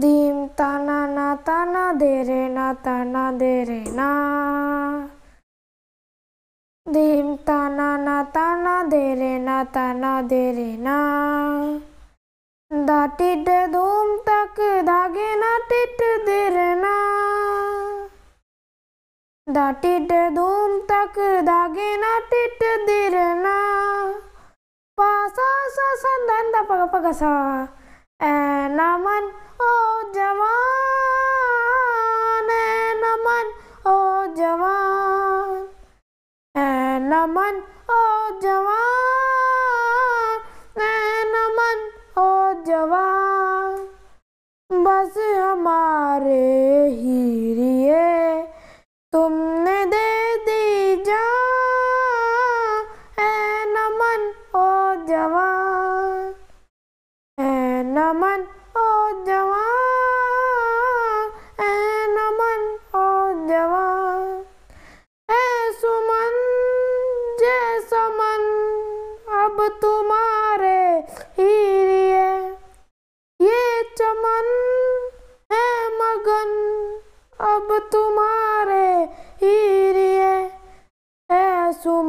दीम ताना ना ताना दे रे ना ताना दे रे ना दीम ताना ना ताना दे रे ना ताना दे रे ना दाटिट धूम तक धागे ना टिट दे रे ना दाटिट धूम तक धागे ना टिट दे रे ना पासा सा सा दंदा पग पग सा ऐना नमन ओ जवान नमन ओ जवान बस हमारे हीरिए तुमने दे दी जा नमन ओ जवान ए नमन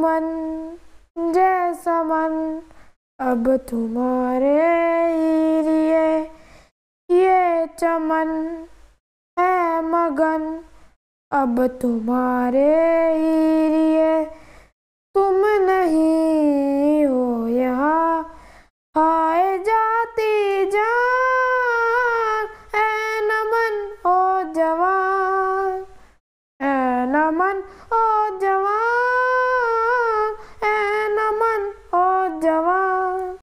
मन जय मन अब तुम्हारे लिए ये चमन है मगन अब तुम्हारे लिए तुम नहीं हो यहाँ आए जाती जान ऐ नमन ओ जवान ए नमन ओ जवान